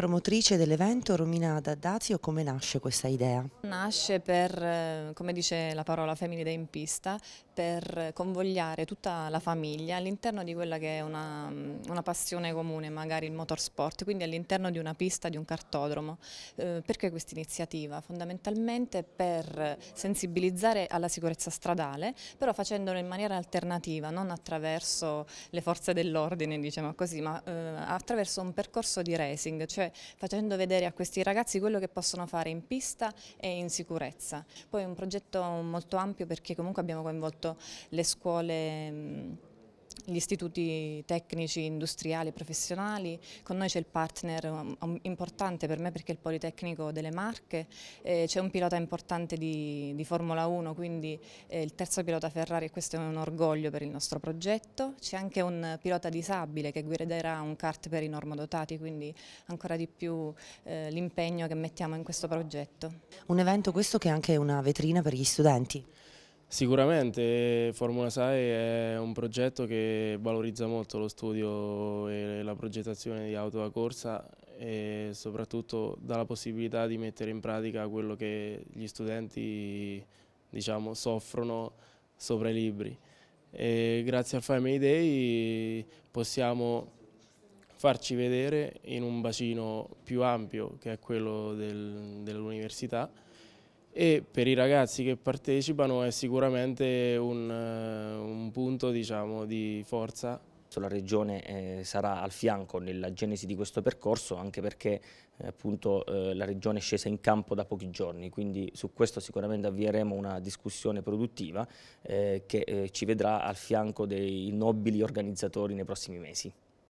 Promotrice dell'evento Romina D'Addazio, come nasce questa idea? Nasce per, eh, come dice la parola Femminile in pista, per convogliare tutta la famiglia all'interno di quella che è una, mm, una, passione comune, magari il motorsport, quindi all'interno di una pista, di un cartodromo. Eh, perché questa iniziativa? Fondamentalmente per sensibilizzare alla sicurezza stradale, però facendolo in maniera alternativa, non attraverso le forze dell'ordine, diciamo così, ma eh, attraverso un percorso di racing, cioè facendo vedere a questi ragazzi quello che possono fare in pista e in sicurezza. Poi è un progetto molto ampio perché comunque abbiamo coinvolto le scuole mm, gli istituti tecnici, industriali e professionali. Con noi c'è il partner um, um, importante per me perché è il Politecnico delle Marche, eh, c'è un pilota importante di, di Formula 1, quindi eh, il terzo pilota Ferrari e questo è un orgoglio per il nostro progetto. C'è anche un pilota disabile che guiderà un kart per i normodotati, quindi ancora di più eh, l'impegno che mettiamo in questo progetto. Un evento questo che è anche una vetrina per gli studenti. Sicuramente eh, Formula SAE è un progetto che valorizza molto lo studio e la progettazione di auto da corsa e soprattutto dà la possibilità di mettere in pratica quello che gli studenti diciamo, soffrono sopra i libri. E grazie al Family Day possiamo farci vedere in un bacino più ampio che è quello del, dell'università e per i ragazzi che partecipano è sicuramente un, eh, un punto diciamo, di forza la Regione eh, sarà al fianco nella genesi di questo percorso anche perché eh, appunto eh, la Regione è scesa in campo da pochi giorni, quindi su questo sicuramente avvieremo una discussione produttiva eh, che eh, ci vedrà al fianco dei nobili organizzatori nei prossimi mesi.